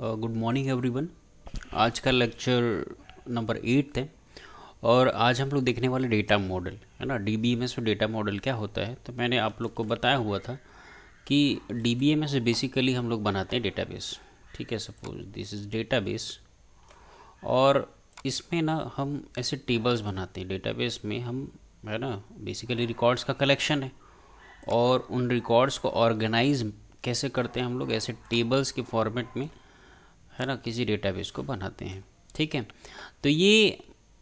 good morning everyone आज का lecture number eight है और आज हम लोग देखने वाले डेटा मॉडल है ना D B M S data model क्या होता है तो मैंने आप लोग को बताया हुआ था कि D B M S basically हम लोग बनाते हैं डेटाबेस ठीक है सपोज दिस इज़ डेटाबेस और इसमें ना हम ऐसे टेबल्स बनाते हैं डेटाबेस में हम है ना बेसिकली रिकॉर्ड्स का कलेक्शन है और उन रिकॉर्ड्स को ऑर्गेनाइज कैसे करते हैं हम लोग ऐसे टेबल्स के फॉर्मेट में है ना किसी डेटाबेस को बनाते हैं ठीक है तो ये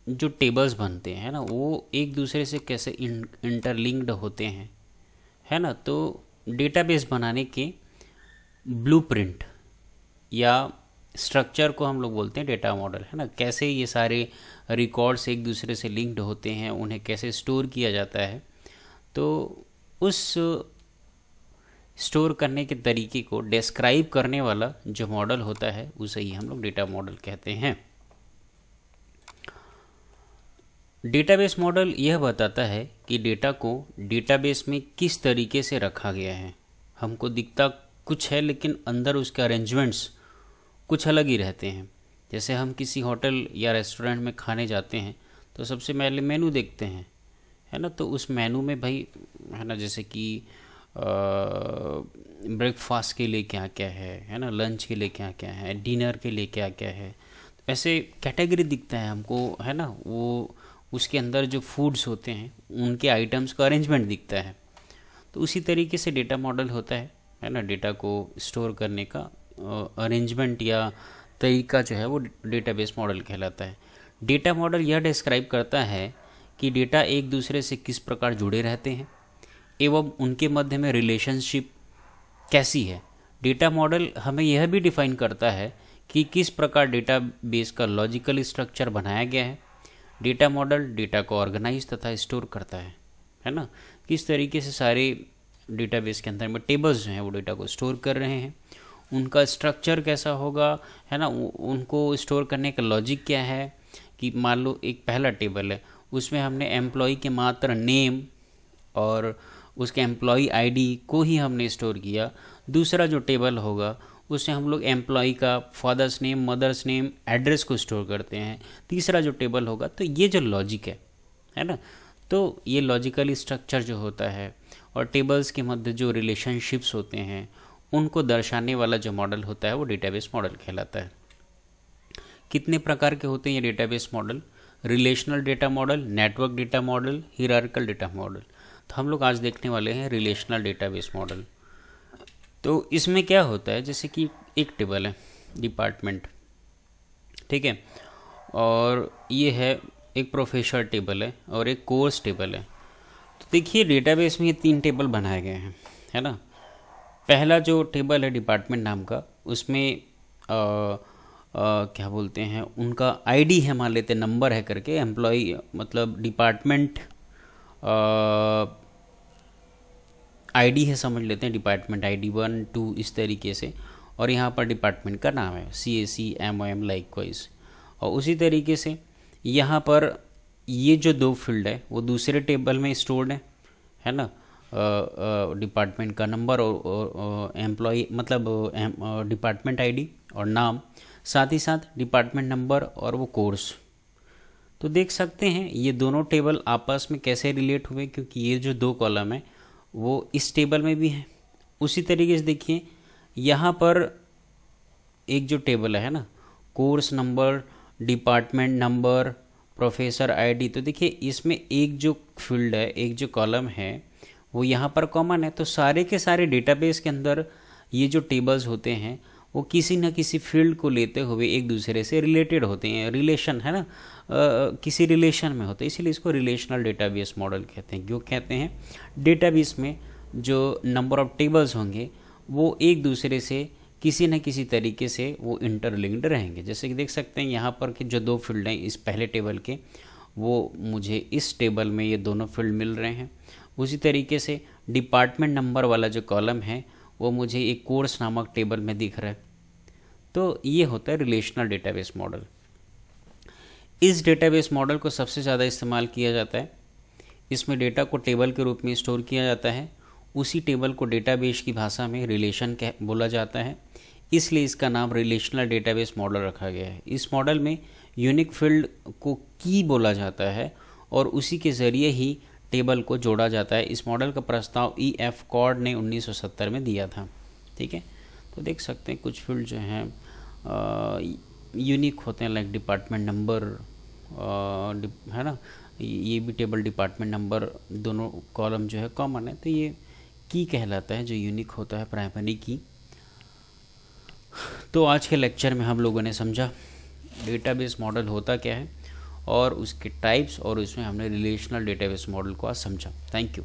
जो टेबल्स बनते हैं ना वो एक दूसरे से कैसे इंटरलिंक्ड होते हैं है ना तो डेटाबेस बनाने के ब्लूप्रिंट या स्ट्रक्चर को हम लोग बोलते हैं डेटा मॉडल है ना कैसे ये सारे रिकॉर्ड्स एक दूसरे से लिंक्ड होते हैं उन्हें कैसे स्टोर किया जाता है तो उस स्टोर करने के तरीके को डिस्क्राइब करने वाला जो मॉडल होता है उसे ही हम लोग डेटा मॉडल कहते हैं डेटाबेस मॉडल यह बताता है कि डेटा को डेटाबेस में किस तरीके से रखा गया है हमको दिखता कुछ है लेकिन अंदर उसके अरेंजमेंट्स कुछ अलग ही रहते हैं जैसे हम किसी होटल या रेस्टोरेंट में खाने जाते हैं तो सबसे पहले मेनू देखते हैं है ना तो उस मेनू में भाई है ना जैसे कि ब्रेकफास्ट के लिए क्या क्या है है ना लंच के लिए क्या क्या है डिनर के लिए क्या क्या है ऐसे कैटेगरी दिखता है हमको है ना वो उसके अंदर जो फूड्स होते हैं उनके आइटम्स का अरेंजमेंट दिखता है तो उसी तरीके से डेटा मॉडल होता है है ना डेटा को स्टोर करने का अरेंजमेंट या तरीका जो है वो डेटाबेस मॉडल कहलाता है डेटा मॉडल यह डिस्क्राइब करता है कि डेटा एक दूसरे से किस प्रकार जुड़े रहते हैं एवं उनके मध्य में रिलेशनशिप कैसी है डेटा मॉडल हमें यह भी डिफाइन करता है कि किस प्रकार डेटा बेस का लॉजिकल स्ट्रक्चर बनाया गया है डेटा मॉडल डेटा को ऑर्गेनाइज तथा स्टोर करता है है ना किस तरीके से सारे बेस के अंदर में टेबल्स जो हैं वो डेटा को स्टोर कर रहे हैं उनका स्ट्रक्चर कैसा होगा है ना उनको स्टोर करने का लॉजिक क्या है कि मान लो एक पहला टेबल है उसमें हमने एम्प्लॉय के मात्र नेम और उसके एम्प्लॉई आईडी को ही हमने स्टोर किया दूसरा जो टेबल होगा उससे हम लोग एम्प्लॉय का father's name mother's name address को स्टोर करते हैं तीसरा जो टेबल होगा तो ये जो लॉजिक है है ना तो ये लॉजिकल स्ट्रक्चर जो होता है और टेबल्स के मध्य जो रिलेशनशिप्स होते हैं उनको दर्शाने वाला जो मॉडल होता है वो डेटाबेस मॉडल कहलाता है कितने प्रकार के होते हैं ये database model relational data model network data model hierarchical data model तो हम लोग आज देखने वाले हैं रिलेशनल डेटाबेस मॉडल तो इसमें क्या होता है जैसे कि एक टेबल है डिपार्टमेंट ठीक है और ये है एक प्रोफेसर टेबल है और एक कोर्स टेबल है तो देखिए डेटाबेस में ये तीन टेबल बनाए गए हैं है ना पहला जो टेबल है डिपार्टमेंट नाम का उसमें आ, आ, क्या बोलते हैं उनका आईडी है मान लेते नंबर है करके एम्प्लॉ मतलब डिपार्टमेंट आईडी है समझ लेते हैं डिपार्टमेंट आईडी वन टू इस तरीके से और यहाँ पर डिपार्टमेंट का नाम है C A C M O M likewise और उसी तरीके से यहाँ पर ये जो दो फील्ड है वो दूसरे टेबल में स्टोर्ड है है ना डिपार्टमेंट का नंबर और एम्प्लॉय मतलब डिपार्टमेंट आईडी और नाम साथ ही साथ डिपार्टमेंट नंबर और वो कोर्स तो देख सकते हैं ये दोनों टेबल आपस में कैसे रिलेट हुए क्योंकि ये जो दो कॉलम है वो इस टेबल में भी हैं उसी तरीके से देखिए यहाँ पर एक जो टेबल है ना course number department number professor ID तो देखिए इसमें एक जो फील्ड है एक जो कॉलम है वो यहाँ पर कॉमन है तो सारे के सारे डेटाबेस के अंदर ये जो टेबल्स होते हैं वो किसी न किसी फील्ड को लेते हुए एक दूसरे से रिलेटेड होते हैं रिलेशन है ना आ, किसी रिलेशन में होते हैं इसीलिए इसको रिलेशनल डेटाबेस मॉडल कहते हैं क्यों कहते हैं डेटाबेस में जो नंबर ऑफ टेबल्स होंगे वो एक दूसरे से किसी न किसी तरीके से वो इंटरलिंक्ड रहेंगे जैसे कि देख सकते हैं यहाँ पर कि जो दो फील्ड हैं इस पहले टेबल के वो मुझे इस टेबल में ये दोनों फील्ड मिल रहे हैं उसी तरीके से डिपार्टमेंट नंबर वाला जो कॉलम है वो मुझे एक कोर्स नामक टेबल में दिख रहा है तो ये होता है रिलेशनल डेटाबेस मॉडल इस डेटाबेस मॉडल को सबसे ज़्यादा इस्तेमाल किया जाता है इसमें डेटा को टेबल के रूप में स्टोर किया जाता है उसी टेबल को डेटाबेस की भाषा में रिलेशन कह बोला जाता है इसलिए इसका नाम रिलेशनल डेटाबेस मॉडल रखा गया है इस मॉडल में यूनिक फील्ड को की बोला जाता है और उसी के ज़रिए ही टेबल को जोड़ा जाता है इस मॉडल का प्रस्ताव ई एफ कॉर्ड ने 1970 में दिया था ठीक है तो देख सकते हैं कुछ फील्ड जो हैं यूनिक होते हैं लाइक डिपार्टमेंट नंबर है ना ये भी टेबल डिपार्टमेंट नंबर दोनों कॉलम जो है कॉमन है तो ये की कहलाता है जो यूनिक होता है प्राइमरी की तो आज के लेक्चर में हम लोगों ने समझा डेटाबेस मॉडल होता क्या है और उसके टाइप्स और उसमें हमने रिलेशनल डेटाबेस मॉडल को आज समझा थैंक यू